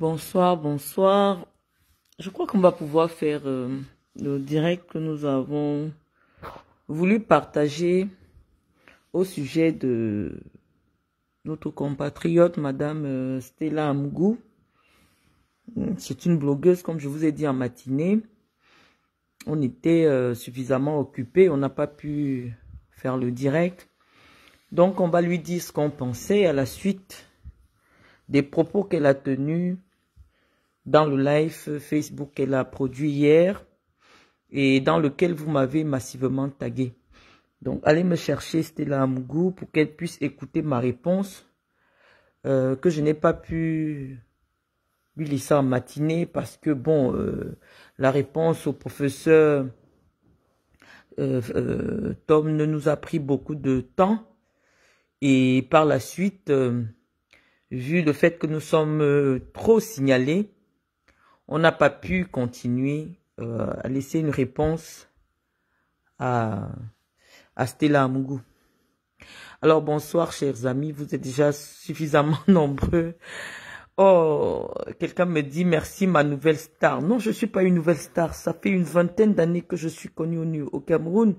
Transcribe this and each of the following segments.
Bonsoir, bonsoir. Je crois qu'on va pouvoir faire euh, le direct que nous avons voulu partager au sujet de notre compatriote, Madame euh, Stella Amgou. Euh, c'est une blogueuse, comme je vous ai dit en matinée. On était suffisamment occupés, on n'a pas pu faire le direct. Donc, on va lui dire ce qu'on pensait à la suite des propos qu'elle a tenus dans le live Facebook qu'elle a produit hier et dans lequel vous m'avez massivement tagué. Donc allez me chercher Stella Amgou pour qu'elle puisse écouter ma réponse euh, que je n'ai pas pu lui laisser en matinée parce que bon, euh, la réponse au professeur euh, Tom ne nous a pris beaucoup de temps et par la suite, vu le fait que nous sommes trop signalés, on n'a pas pu continuer euh, à laisser une réponse à, Stella Amougou. Alors bonsoir chers amis, vous êtes déjà suffisamment nombreux. Oh, quelqu'un me dit merci ma nouvelle star. Non, je ne suis pas une nouvelle star. Ça fait une vingtaine d'années que je suis connue au, Cameroun.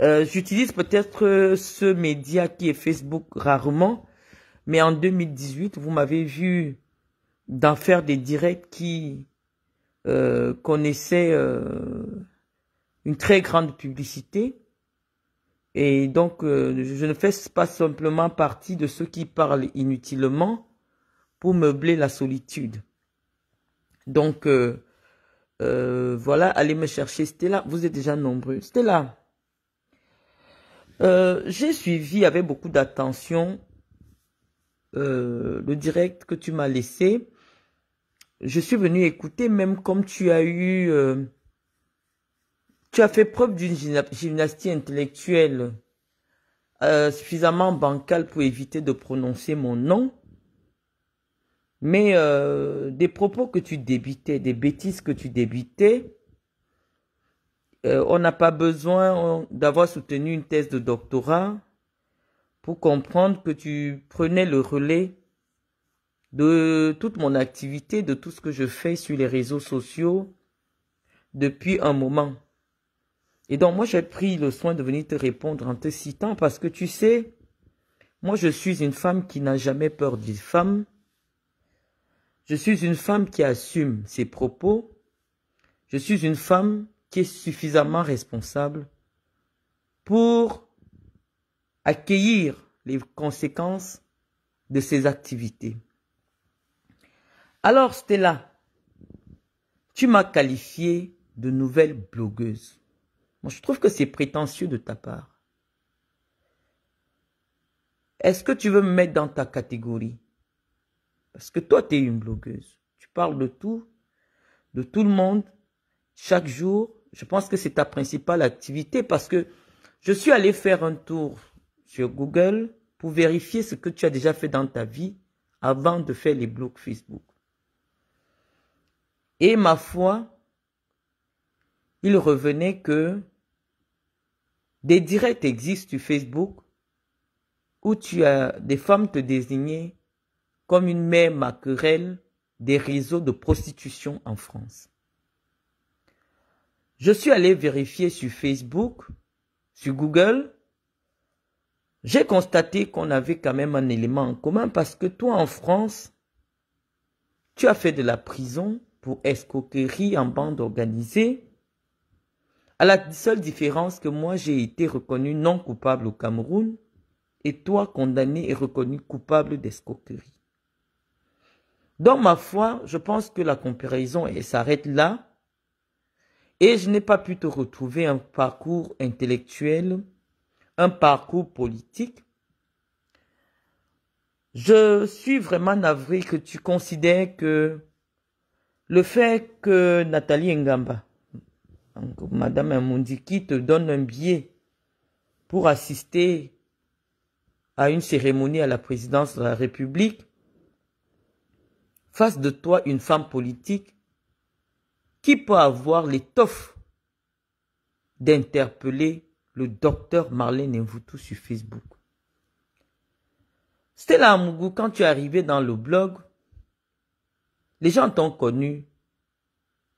Euh, j'utilise peut-être euh, ce média qui est Facebook rarement, mais en 2018, vous m'avez vu d'en faire des directs qui euh, connaissaient euh, une très grande publicité. Et donc, euh, je ne fais pas simplement partie de ceux qui parlent inutilement pour meubler la solitude. Donc, voilà, allez me chercher Stella. Vous êtes déjà nombreux. Stella, j'ai suivi avec beaucoup d'attention le direct que tu m'as laissé je suis venu écouter même comme tu as eu... Euh, tu as fait preuve d'une gymnastie intellectuelle euh, suffisamment bancale pour éviter de prononcer mon nom. Mais euh, des propos que tu débitais, des bêtises que tu débitais, on n'a pas besoin d'avoir soutenu une thèse de doctorat pour comprendre que tu prenais le relais de toute mon activité, de tout ce que je fais sur les réseaux sociaux depuis un moment. Et donc moi j'ai pris le soin de venir te répondre en te citant parce que tu sais, moi je suis une femme qui n'a jamais peur d'une femme, Je suis une femme qui assume ses propos. Je suis une femme qui est suffisamment responsable pour accueillir les conséquences de ses activités. Alors Stella, tu m'as qualifié de nouvelle blogueuse. Moi, je trouve que c'est prétentieux de ta part. Est-ce que tu veux me mettre dans ta catégorie Parce que toi, tu es une blogueuse. Tu parles de tout, de tout le monde, chaque jour. Je pense que c'est ta principale activité parce que je suis allé faire un tour sur Google pour vérifier ce que tu as déjà fait dans ta vie avant de faire les blogs Facebook. Et ma foi, il revenait que des directs existent sur Facebook où tu as des femmes te désigner comme une mère maquerelle des réseaux de prostitution en France. Je suis allé vérifier sur Facebook, sur Google. J'ai constaté qu'on avait quand même un élément en commun parce que toi en France, tu as fait de la prison pour escroquerie en bande organisée, à la seule différence que moi j'ai été reconnu non coupable au Cameroun et toi condamné et reconnu coupable d'escroquerie. Dans ma foi, je pense que la comparaison s'arrête là et je n'ai pas pu te retrouver un parcours intellectuel, un parcours politique. Je suis vraiment navré que tu considères que le fait que Nathalie Ngamba, Madame Mundiki, te donne un billet pour assister à une cérémonie à la présidence de la République, fasse de toi une femme politique qui peut avoir l'étoffe d'interpeller le docteur Marlène Nvoutu sur Facebook. Stella Amougou, quand tu es arrivé dans le blog, les gens t'ont connu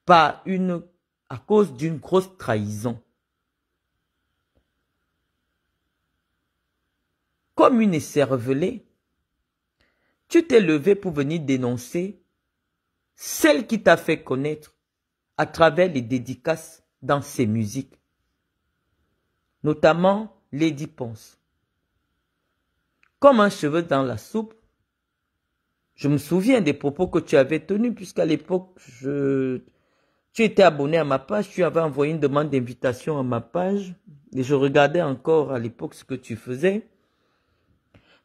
par une, à cause d'une grosse trahison. Comme une cervelée, tu t'es levé pour venir dénoncer celle qui t'a fait connaître à travers les dédicaces dans ses musiques, notamment Lady Ponce. Comme un cheveu dans la soupe, je me souviens des propos que tu avais tenus, puisqu'à l'époque, je... tu étais abonné à ma page, tu avais envoyé une demande d'invitation à ma page, et je regardais encore à l'époque ce que tu faisais.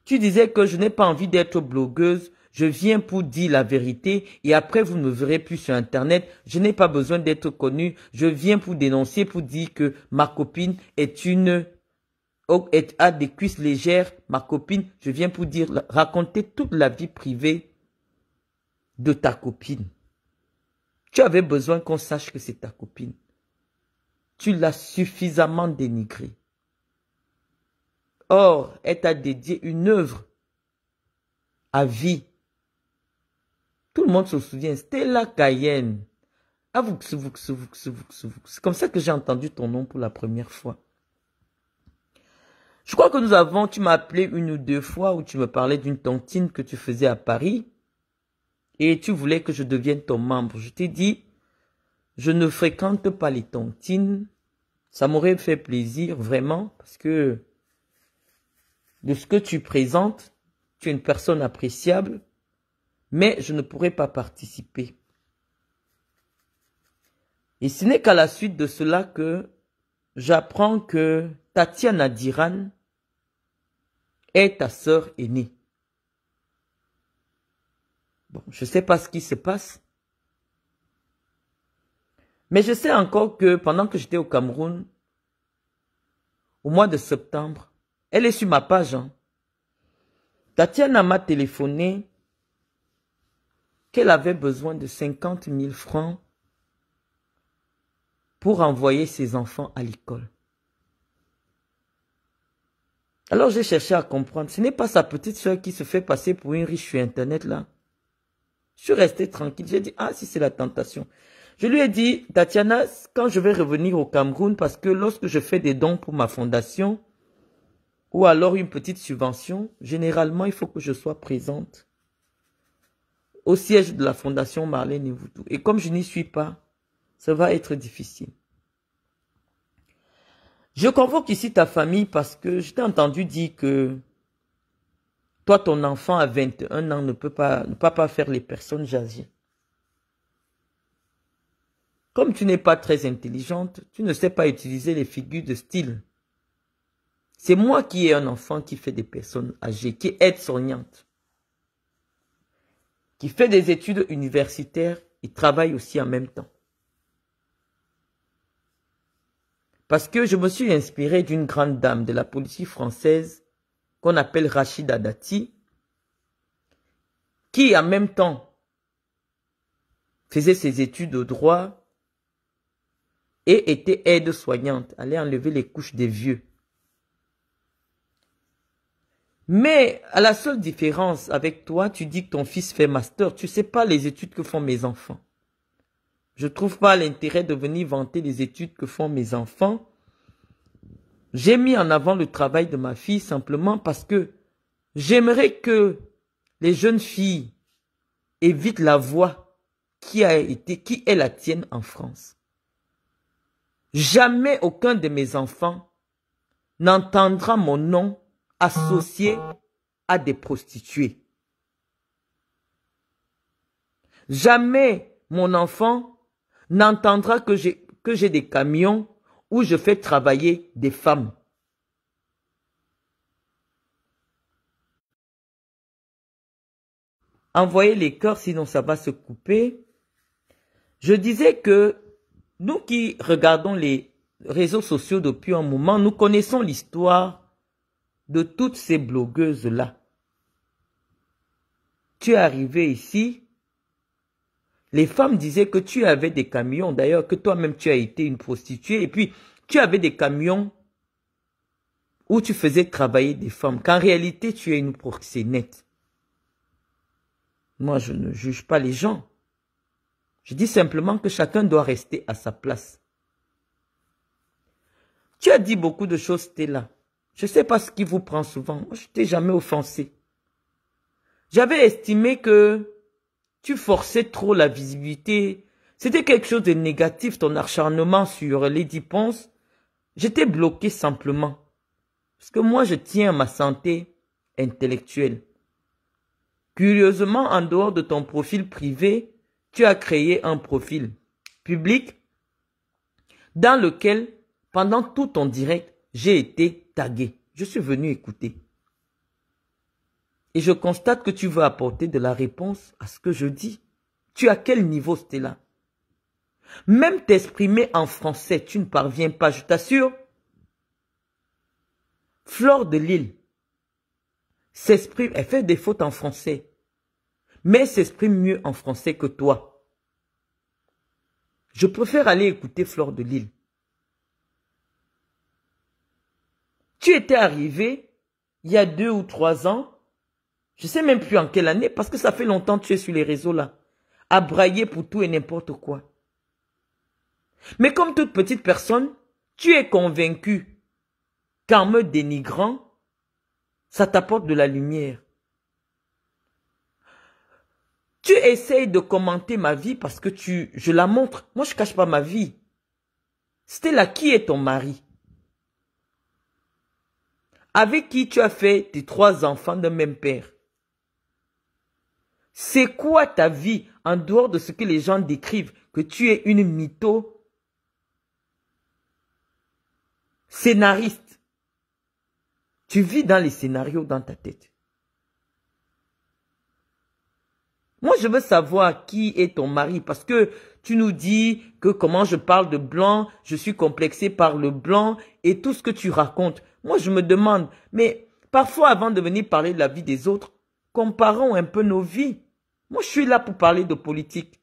Tu disais que je n'ai pas envie d'être blogueuse, je viens pour dire la vérité et après vous ne me verrez plus sur Internet. Je n'ai pas besoin d'être connue, Je viens pour dénoncer, pour dire que ma copine est une Oh, et a des cuisses légères, ma copine, je viens pour dire, raconter toute la vie privée de ta copine. Tu avais besoin qu'on sache que c'est ta copine. Tu l'as suffisamment dénigrée. Or, elle t'a dédié une œuvre à vie. Tout le monde se souvient, la Cayenne. Ah, vous, vous, vous, vous, vous. C'est comme ça que j'ai entendu ton nom pour la première fois. Je crois que nous avons, tu m'as appelé une ou deux fois où tu me parlais d'une tontine que tu faisais à Paris et tu voulais que je devienne ton membre. Je t'ai dit, je ne fréquente pas les tontines. Ça m'aurait fait plaisir vraiment parce que de ce que tu présentes, tu es une personne appréciable, mais je ne pourrais pas participer. Et ce n'est qu'à la suite de cela que j'apprends que Tatiana Diran est ta sœur aînée. Bon, je ne sais pas ce qui se passe. Mais je sais encore que pendant que j'étais au Cameroun, au mois de septembre, elle est sur ma page. Hein. Tatiana m'a téléphoné qu'elle avait besoin de 50 000 francs pour envoyer ses enfants à l'école. Alors j'ai cherché à comprendre. Ce n'est pas sa petite soeur qui se fait passer pour une riche sur Internet là. Je suis resté tranquille. J'ai dit, ah si c'est la tentation. Je lui ai dit, Tatiana, quand je vais revenir au Cameroun, parce que lorsque je fais des dons pour ma fondation, ou alors une petite subvention, généralement il faut que je sois présente au siège de la fondation Marlène Nivoutou. Et comme je n'y suis pas, ça va être difficile. Je convoque ici ta famille parce que je t'ai entendu dire que toi, ton enfant à 21 ans ne peut pas, ne peut pas faire les personnes âgées. Comme tu n'es pas très intelligente, tu ne sais pas utiliser les figures de style. C'est moi qui ai un enfant qui fait des personnes âgées, qui aide soignante, qui fait des études universitaires et travaille aussi en même temps. Parce que je me suis inspiré d'une grande dame de la politique française qu'on appelle Rachida Dati, qui en même temps faisait ses études au droit et était aide-soignante, allait enlever les couches des vieux. Mais à la seule différence avec toi, tu dis que ton fils fait master, tu ne sais pas les études que font mes enfants. Je ne trouve pas l'intérêt de venir vanter les études que font mes enfants. J'ai mis en avant le travail de ma fille simplement parce que j'aimerais que les jeunes filles évitent la voie qui a été, qui est la tienne en France. Jamais aucun de mes enfants n'entendra mon nom associé à des prostituées. Jamais mon enfant n'entendra que j'ai, des camions où je fais travailler des femmes. Envoyez les cœurs, sinon ça va se couper. Je disais que nous qui regardons les réseaux sociaux depuis un moment, nous connaissons l'histoire de toutes ces blogueuses-là. Tu es arrivé ici, les femmes disaient que tu avais des camions, d'ailleurs, que toi-même tu as été une prostituée, et puis tu avais des camions où tu faisais travailler des femmes, qu'en réalité tu es une proxénète. Moi, je ne juge pas les gens. Je dis simplement que chacun doit rester à sa place. Tu as dit beaucoup de choses, Stella. Je Je sais pas ce qui vous prend souvent. Moi, je t'ai jamais offensé. J'avais estimé que tu forçais trop la visibilité. C'était quelque chose de négatif, ton acharnement sur les dépenses. J'étais bloqué simplement. Parce que moi, je tiens à ma santé intellectuelle. Curieusement, en dehors de ton profil privé, tu as créé un profil public dans lequel, pendant tout ton direct, j'ai été tagué. Je suis venu écouter. Et je constate que tu veux apporter de la réponse à ce que je dis. Tu à quel niveau, Stella Même t'exprimer en français, tu ne parviens pas, je t'assure. Flore de Lille s'exprime, elle fait des fautes en français, mais s'exprime mieux en français que toi. Je préfère aller écouter Flore de Lille. Tu étais arrivé il y a deux ou trois ans je sais même plus en quelle année, parce que ça fait longtemps que tu es sur les réseaux là, à brailler pour tout et n'importe quoi. Mais comme toute petite personne, tu es convaincu qu'en me dénigrant, ça t'apporte de la lumière. Tu essayes de commenter ma vie parce que tu, je la montre. Moi, je cache pas ma vie. Stella, qui est ton mari? Avec qui tu as fait tes trois enfants d'un même père? C'est quoi ta vie en dehors de ce que les gens décrivent, que tu es une mytho scénariste Tu vis dans les scénarios dans ta tête. Moi, je veux savoir qui est ton mari parce que tu nous dis que comment je parle de blanc, je suis complexé par le blanc et tout ce que tu racontes. Moi, je me demande, mais parfois avant de venir parler de la vie des autres, comparons un peu nos vies. Moi, je suis là pour parler de politique.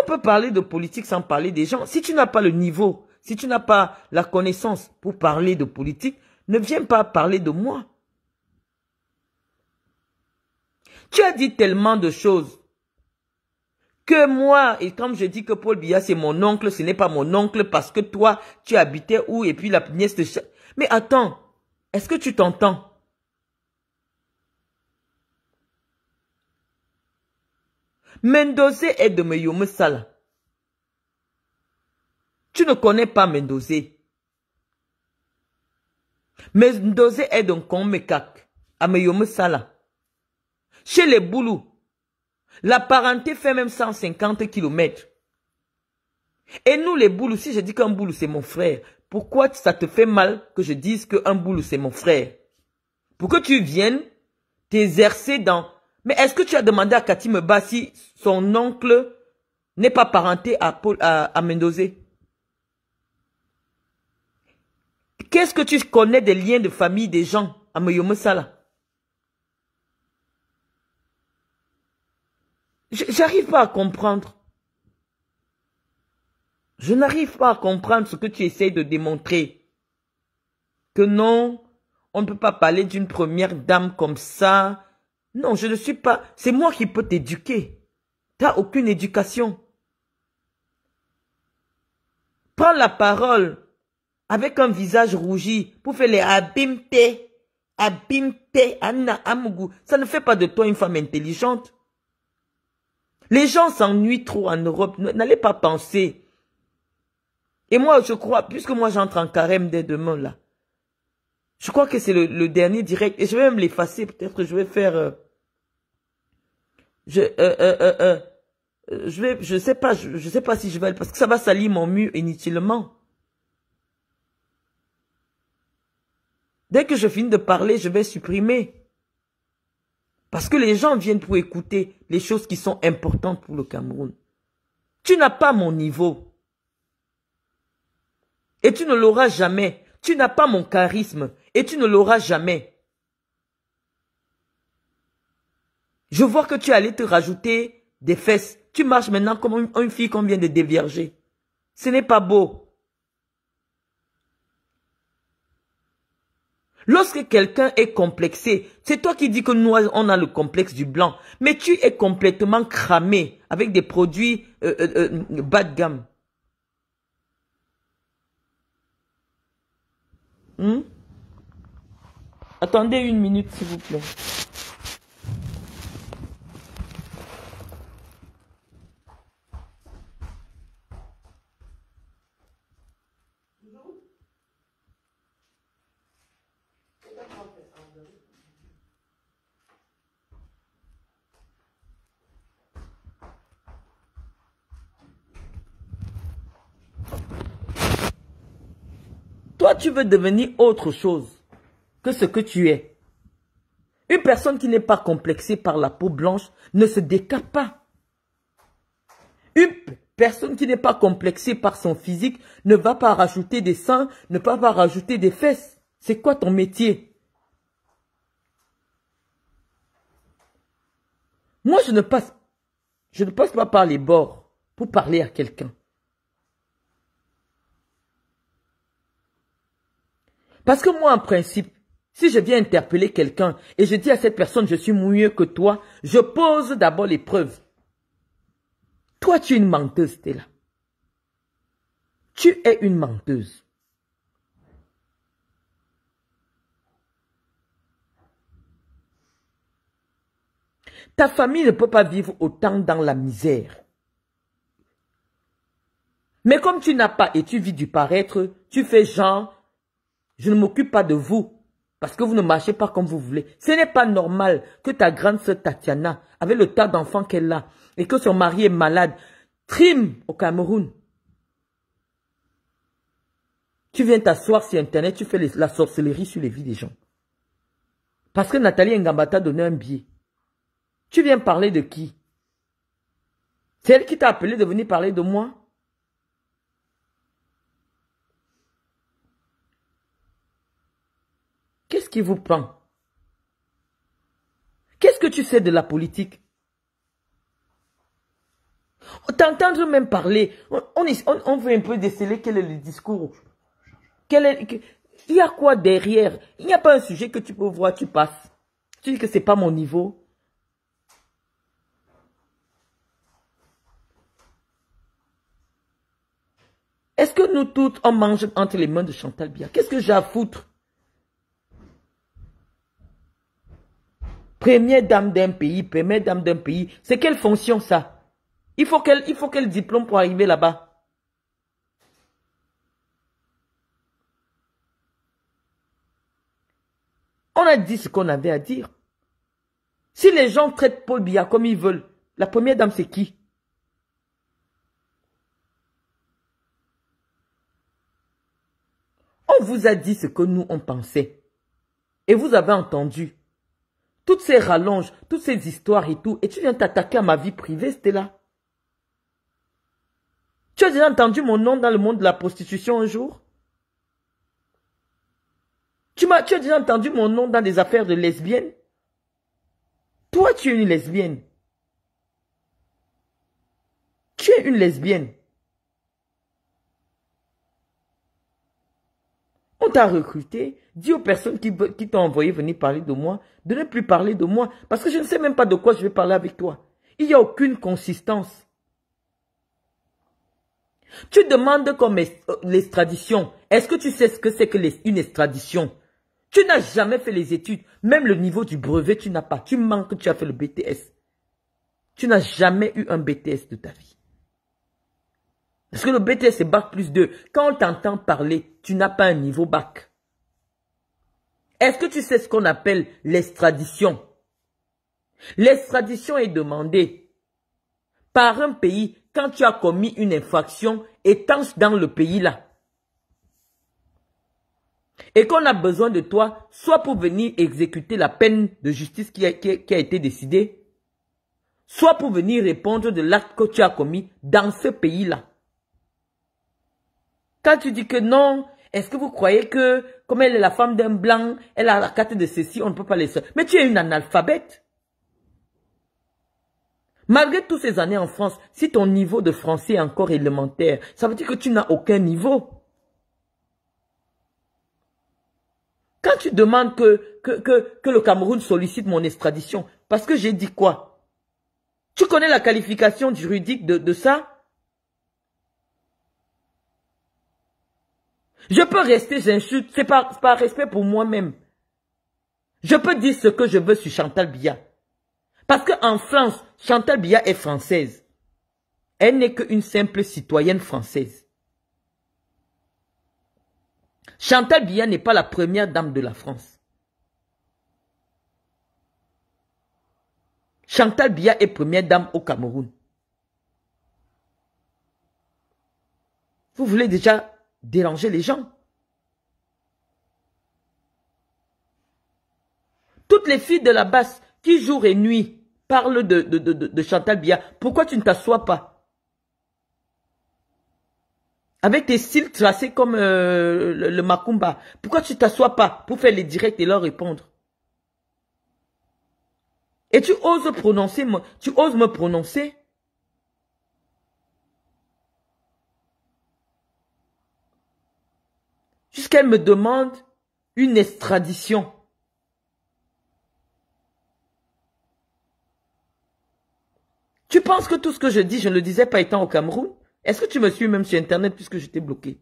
On peut parler de politique sans parler des gens. Si tu n'as pas le niveau, si tu n'as pas la connaissance pour parler de politique, ne viens pas parler de moi. Tu as dit tellement de choses que moi, et comme je dis que Paul Biya c'est mon oncle, ce n'est pas mon oncle parce que toi, tu habitais où et puis la nièce de... Mais attends, est-ce que tu t'entends Mendoza est de Meyoum Sala. Tu ne connais pas Mendozé. Mendozé est d'un Mekak, à Meyoum Sala. Chez les Boulous, la parenté fait même 150 km. Et nous, les Boulous, si je dis qu'un Boulou, c'est mon frère, pourquoi ça te fait mal que je dise qu'un Boulou, c'est mon frère Pour que tu viennes t'exercer dans mais est-ce que tu as demandé à Cathy si son oncle n'est pas parenté à, Paul, à, à Qu'est-ce que tu connais des liens de famille des gens à Je J'arrive pas à comprendre. Je n'arrive pas à comprendre ce que tu essayes de démontrer. Que non, on ne peut pas parler d'une première dame comme ça, non, je ne suis pas. C'est moi qui peux t'éduquer. T'as aucune éducation. Prends la parole avec un visage rougi pour faire les abimpe, abimpe, anna, amugu. Ça ne fait pas de toi une femme intelligente. Les gens s'ennuient trop en Europe. N'allez pas penser. Et moi, je crois, puisque moi j'entre en carême dès demain là, je crois que c'est le, dernier direct et je vais même l'effacer. Peut-être que je vais faire euh, je, euh, euh, euh, euh, je vais, je sais pas, je, sais pas si je vais, parce que ça va salir mon mur inutilement. Dès que je finis de parler, je vais supprimer. Parce que les gens viennent pour écouter les choses qui sont importantes pour le Cameroun. Tu n'as pas mon niveau. Et tu ne l'auras jamais. Tu n'as pas mon charisme. Et tu ne l'auras jamais. Je vois que tu allais te rajouter des fesses. Tu marches maintenant comme une, fille qu'on vient de dévierger. Ce n'est pas beau. Lorsque quelqu'un est complexé, c'est toi qui dis que nous, on a le complexe du blanc. Mais tu es complètement cramé avec des produits euh, euh, euh, bas de gamme. Hmm? Attendez une minute, s'il vous plaît. tu veux devenir autre chose que ce que tu es, une personne qui n'est pas complexée par la peau blanche ne se décape pas. Une personne qui n'est pas complexée par son physique ne va pas rajouter des seins, ne va pas rajouter des fesses. C'est quoi ton métier Moi, je ne passe, je ne passe pas par les bords pour parler à quelqu'un. Parce que moi, en principe, si je viens interpeller quelqu'un et je dis à cette personne, je suis mieux que toi, je pose d'abord les preuves. Toi, tu es une menteuse, Stella. Tu es une menteuse. Ta famille ne peut pas vivre autant dans la misère. Mais comme tu n'as pas et tu vis du paraître, tu fais genre je ne m'occupe pas de vous parce que vous ne marchez pas comme vous voulez. Ce n'est pas normal que ta grande sœur Tatiana, avec le tas d'enfants qu'elle a, et que son mari est malade, trime au Cameroun. Tu viens t'asseoir sur Internet, tu fais la sorcellerie sur les vies des gens. Parce que Nathalie Ngambata donnait donné un billet. Tu viens parler de qui C'est elle qui t'a appelé de venir parler de moi vous prend Qu'est-ce que tu sais de la politique T'entendre même parler, on, on, on, veut un peu déceler quel est le discours. Quel est, qu'il il a quoi derrière Il n'y a pas un sujet que tu peux voir, tu passes. Tu dis que c'est pas mon niveau. Est-ce que nous toutes, on mange entre les mains de Chantal bien Qu'est-ce que j'ai foutre Première dame d'un pays, première dame d'un pays, c'est quelle fonction ça Il faut qu'elle qu'elle diplôme pour arriver là-bas. On a dit ce qu'on avait à dire. Si les gens traitent Paul Biya comme ils veulent, la première dame c'est qui On vous a dit ce que nous on pensait. Et vous avez entendu toutes ces rallonges, toutes ces histoires et tout, et tu viens t'attaquer à ma vie privée, Stella. Tu as déjà entendu mon nom dans le monde de la prostitution un jour tu, as, tu as déjà entendu mon nom dans des affaires de lesbiennes Toi, tu es une lesbienne. Tu es une lesbienne. Quand recruté. Dis aux personnes qui, t'ont envoyé venir parler de moi de ne plus parler de moi parce que je ne sais même pas de quoi je vais parler avec toi. Il n'y a aucune consistance. Tu demandes comme euh, l'extradition. Est-ce que tu sais ce que c'est que les, une extradition Tu n'as jamais fait les études. Même le niveau du brevet, tu n'as pas. Tu manques, tu as fait le BTS. Tu n'as jamais eu un BTS de ta vie. Parce que le BTS, c'est Bac plus 2. Quand on t'entend parler, tu n'as pas un niveau Bac. Est-ce que tu sais ce qu'on appelle l'extradition L'extradition est demandée par un pays quand tu as commis une infraction étant dans le pays-là. Et qu'on a besoin de toi, soit pour venir exécuter la peine de justice qui qui a été décidée, soit pour venir répondre de l'acte que tu as commis dans ce pays-là. Quand tu dis que non, est-ce que vous croyez que, comme elle est la femme d'un blanc, elle a la carte de ceci, on ne peut pas laisser. Mais tu es une analphabète. Malgré toutes ces années en France, si ton niveau de français est encore élémentaire, ça veut dire que tu n'as aucun niveau. Quand tu demandes que, que, le Cameroun sollicite mon extradition, parce que j'ai dit quoi Tu connais la qualification juridique de ça Je peux rester, j'insulte, c'est par, respect pour moi-même. Je peux dire ce que je veux sur Chantal Bia. Parce qu'en France, Chantal Bia est française. Elle n'est qu'une simple citoyenne française. Chantal Bia n'est pas la première dame de la France. Chantal Bia est première dame au Cameroun. Vous voulez déjà déranger les gens. Toutes les filles de la basse qui jour et nuit parlent de, Chantal Bia, pourquoi tu ne t'assois pas Avec tes cils tracés comme euh, le, le Macumba, pourquoi tu t'assois pas pour faire les directs et leur répondre Et tu oses prononcer, tu oses me prononcer puisqu'elle me demande une extradition. Tu penses que tout ce que je dis, je ne le disais pas étant au Cameroun Est-ce que tu me suis même sur Internet puisque j'étais bloqué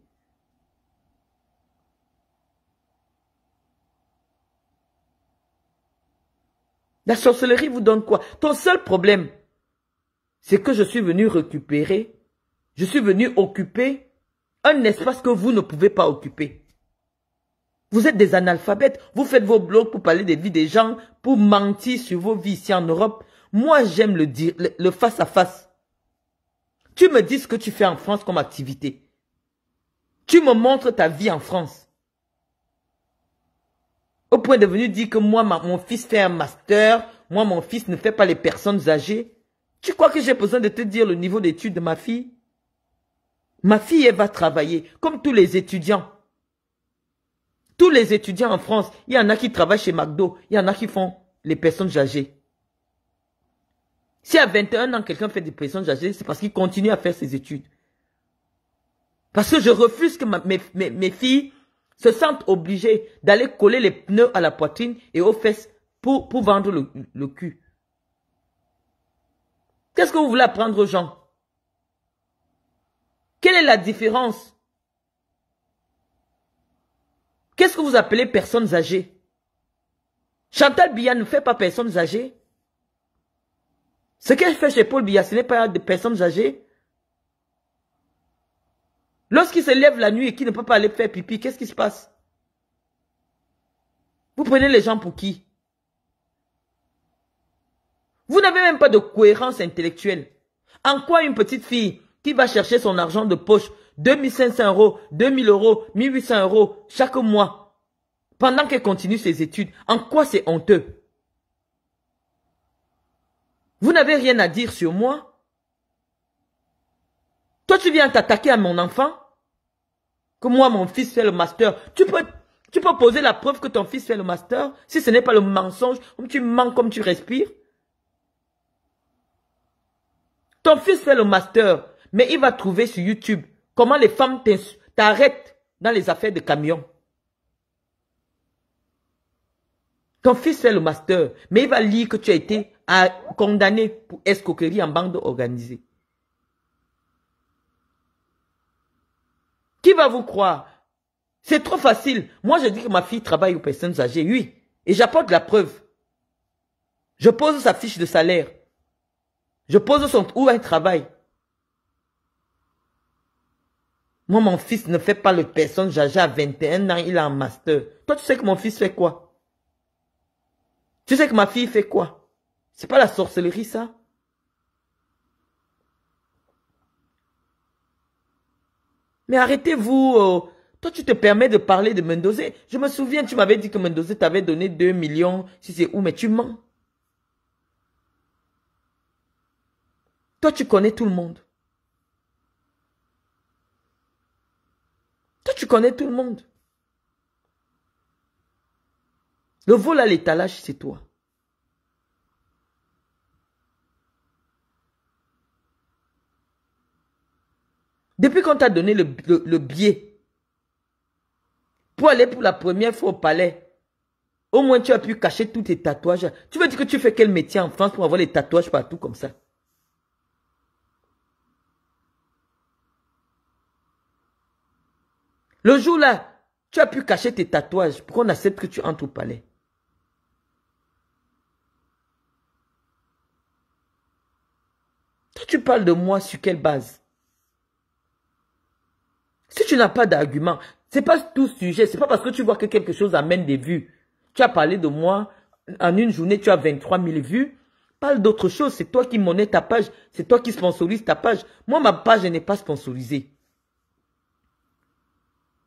La sorcellerie vous donne quoi Ton seul problème, c'est que je suis venu récupérer, je suis venu occuper un espace que vous ne pouvez pas occuper. Vous êtes des analphabètes. Vous faites vos blogs pour parler des vies des gens, pour mentir sur vos vies ici en Europe. Moi, j'aime le dire, le face à face. Tu me dis ce que tu fais en France comme activité. Tu me montres ta vie en France. Au point de venir dire que moi, mon fils fait un master, moi, mon fils ne fait pas les personnes âgées. Tu crois que j'ai besoin de te dire le niveau d'études de ma fille Ma fille, elle va travailler, comme tous les étudiants. Tous les étudiants en France, il y en a qui travaillent chez McDo, il y en a qui font les personnes âgées. Si à 21 ans, quelqu'un fait des personnes âgées, c'est parce qu'il continue à faire ses études. Parce que je refuse que mes, filles se sentent obligées d'aller coller les pneus à la poitrine et aux fesses pour, pour vendre le, le cul. Qu'est-ce que vous voulez apprendre aux gens Quelle est la différence Qu'est-ce que vous appelez personnes âgées Chantal Biya ne fait pas personnes âgées. Ce qu'elle fait chez Paul Biya, ce n'est pas des personnes âgées. Lorsqu'il se lève la nuit et qu'il ne peut pas aller faire pipi, qu'est-ce qui se passe Vous prenez les gens pour qui Vous n'avez même pas de cohérence intellectuelle. En quoi une petite fille qui va chercher son argent de poche, 2500 euros, 2000 euros, 1800 euros chaque mois, pendant qu'elle continue ses études, en quoi c'est honteux Vous n'avez rien à dire sur moi Toi, tu viens t'attaquer à mon enfant Que moi, mon fils fait le master. Tu peux, tu peux poser la preuve que ton fils fait le master si ce n'est pas le mensonge, comme tu mens, comme tu respires ton fils fait le master. Mais il va trouver sur YouTube comment les femmes t'arrêtent dans les affaires de camion. Ton fils fait le master, mais il va lire que tu as été condamné pour escroquerie en bande organisée. Qui va vous croire C'est trop facile. Moi, je dis que ma fille travaille aux personnes âgées, oui. Et j'apporte la preuve. Je pose sa fiche de salaire. Je pose son, où elle travaille. Moi, mon fils ne fait pas le personne. Jaja à 21 ans, il a un master. Toi, tu sais que mon fils fait quoi Tu sais que ma fille fait quoi C'est pas la sorcellerie, ça Mais arrêtez-vous. Oh. toi, tu te permets de parler de Mendoza. Je me souviens, tu m'avais dit que Mendoza t'avait donné 2 millions. Si c'est où, mais tu mens. Toi, tu connais tout le monde. connais tout le monde. Le vol à l'étalage, c'est toi. Depuis qu'on t'a donné le, biais pour aller pour la première fois au palais, au moins tu as pu cacher tous tes tatouages. Tu veux dire que tu fais quel métier en France pour avoir les tatouages partout comme ça Le jour-là, tu as pu cacher tes tatouages pour qu'on accepte que tu entres au palais. Toi, tu parles de moi sur quelle base Si tu n'as pas d'argument, c'est pas tout sujet, c'est pas parce que tu vois que quelque chose amène des vues. Tu as parlé de moi, en une journée, tu as 23 000 vues. Parle d'autre chose, c'est toi qui monnaie ta page, c'est toi qui sponsorise ta page. Moi, ma page, n'est pas sponsorisée.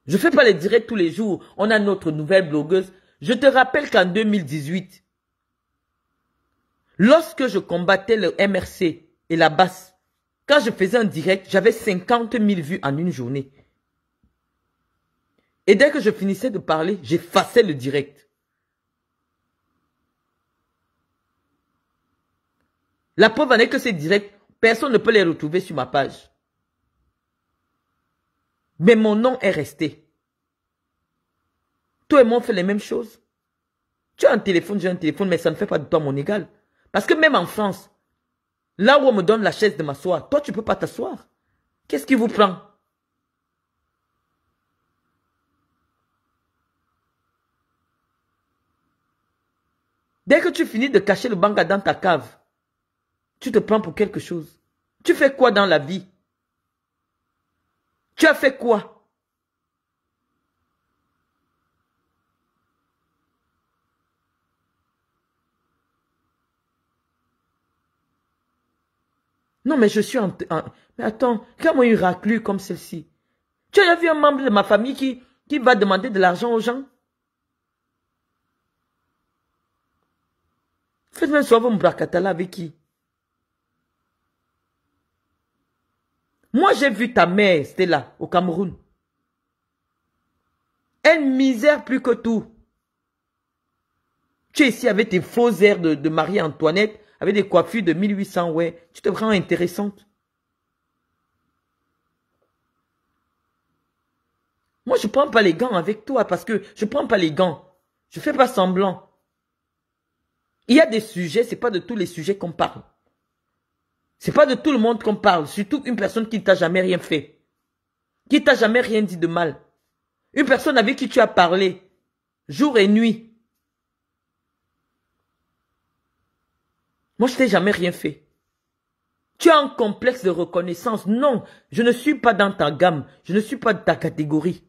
Je fais pas les directs tous les jours. On a notre nouvelle blogueuse. Je te rappelle qu'en 2018, lorsque je combattais le MRC et la basse, quand je faisais un direct, j'avais 50 000 vues en une journée. Et dès que je finissais de parler, j'effaçais le direct. La preuve en est que ces directs, personne ne peut les retrouver sur ma page. Mais mon nom est resté. Toi et moi, on fait les mêmes choses. Tu as un téléphone, j'ai un téléphone, mais ça ne fait pas de toi mon égal. Parce que même en France, là où on me donne la chaise de m'asseoir, toi tu ne peux pas t'asseoir. Qu'est-ce qui vous prend Dès que tu finis de cacher le banga dans ta cave, tu te prends pour quelque chose. Tu fais quoi dans la vie tu as fait quoi Non, mais je suis en... mais attends, comment il raclue comme celle-ci Tu as vu un membre de ma famille qui, qui va demander de l'argent aux gens Faites-moi souvent mon me avec qui Moi, j'ai vu ta mère, Stella, au Cameroun. Elle misère plus que tout. Tu es ici avec tes faux airs de, Marie-Antoinette, avec des coiffures de 1800, ouais. Tu te rends intéressante. Moi, je prends pas les gants avec toi parce que je prends pas les gants. Je fais pas semblant. Il y a des sujets, c'est pas de tous les sujets qu'on parle. C'est pas de tout le monde qu'on parle, surtout une personne qui ne t'a jamais rien fait. Qui t'a jamais rien dit de mal. Une personne avec qui tu as parlé, jour et nuit. Moi, je t'ai jamais rien fait. Tu as un complexe de reconnaissance. Non, je ne suis pas dans ta gamme. Je ne suis pas de ta catégorie.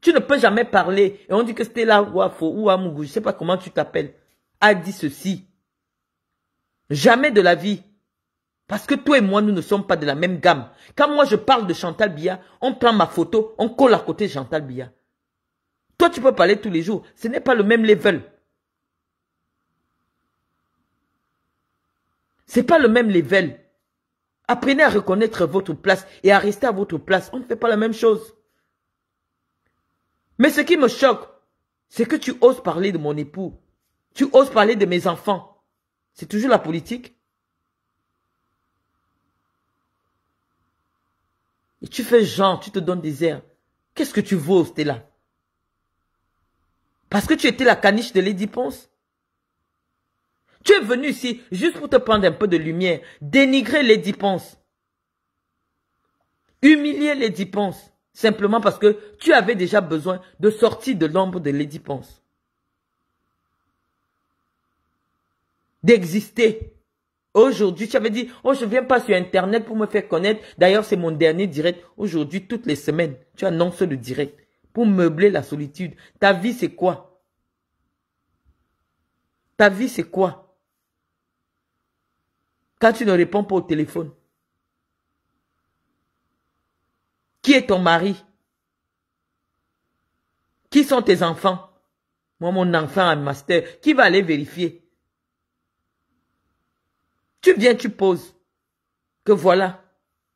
Tu ne peux jamais parler. Et on dit que c'était là, Wafo, ou Amougou, je sais pas comment tu t'appelles, a dit ceci. Jamais de la vie. Parce que toi et moi, nous ne sommes pas de la même gamme. Quand moi je parle de Chantal Biya, on prend ma photo, on colle à côté Chantal Biya. Toi, tu peux parler tous les jours. Ce n'est pas le même level. C'est pas le même level. Apprenez à reconnaître votre place et à rester à votre place. On ne fait pas la même chose. Mais ce qui me choque, c'est que tu oses parler de mon époux. Tu oses parler de mes enfants. C'est toujours la politique. Et tu fais genre, tu te donnes des airs. Qu'est-ce que tu vaux, là Parce que tu étais la caniche de Lady Tu es venu ici juste pour te prendre un peu de lumière, dénigrer Lady Ponce, humilier Lady Ponce, simplement parce que tu avais déjà besoin de sortir de l'ombre de Lady Ponce. D'exister. Aujourd'hui, tu avais dit, oh, je viens pas sur Internet pour me faire connaître. D'ailleurs, c'est mon dernier direct. Aujourd'hui, toutes les semaines, tu annonces le direct pour meubler la solitude. Ta vie, c'est quoi Ta vie, c'est quoi Quand tu ne réponds pas au téléphone. Qui est ton mari Qui sont tes enfants Moi, mon enfant, un master, qui va aller vérifier tu viens, tu poses. Que voilà.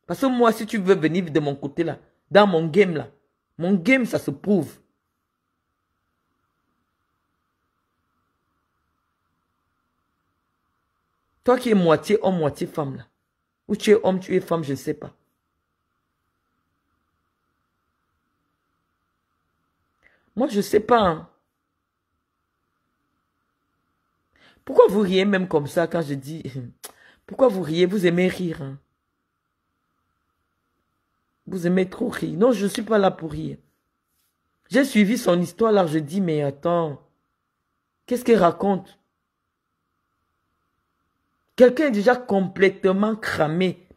Parce que moi, si tu veux venir de mon côté là, dans mon game là, mon game, ça se prouve. Toi qui es moitié homme, moitié femme là. Ou tu es homme, tu es femme, je ne sais pas. Moi, je ne sais pas. Hein. Pourquoi vous riez même comme ça quand je dis... Pourquoi vous riez Vous aimez rire. Hein? Vous aimez trop rire. Non, je ne suis pas là pour rire. J'ai suivi son histoire là, je dis, mais attends, qu'est-ce qu'elle raconte Quelqu'un est déjà complètement cramé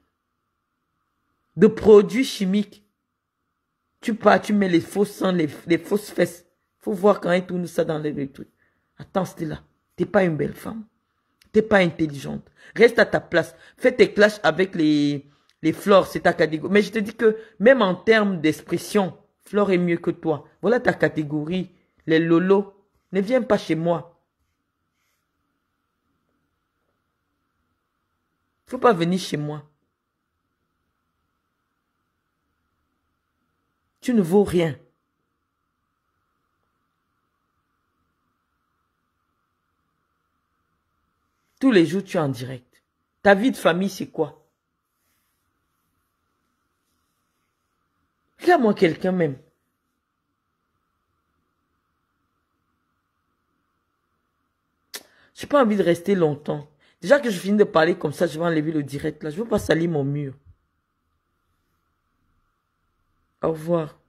de produits chimiques. Tu pars, tu mets les faux seins, les, fausses fesses. Faut voir quand elle tourne ça dans les, trucs. Attends, c'était là. T'es pas une belle femme. T'es pas intelligente. Reste à ta place. Fais tes clashs avec les, les flores, c'est ta catégorie. Mais je te dis que même en termes d'expression, Flore est mieux que toi. Voilà ta catégorie. Les lolos, ne viens pas chez moi. Faut pas venir chez moi. Tu ne vaux rien. Tous les jours, tu es en direct. Ta vie de famille, c'est quoi Regarde-moi quelqu'un même. J'ai pas envie de rester longtemps. Déjà que je finis de parler comme ça, je vais enlever le direct là. Je veux pas salir mon mur. Au revoir.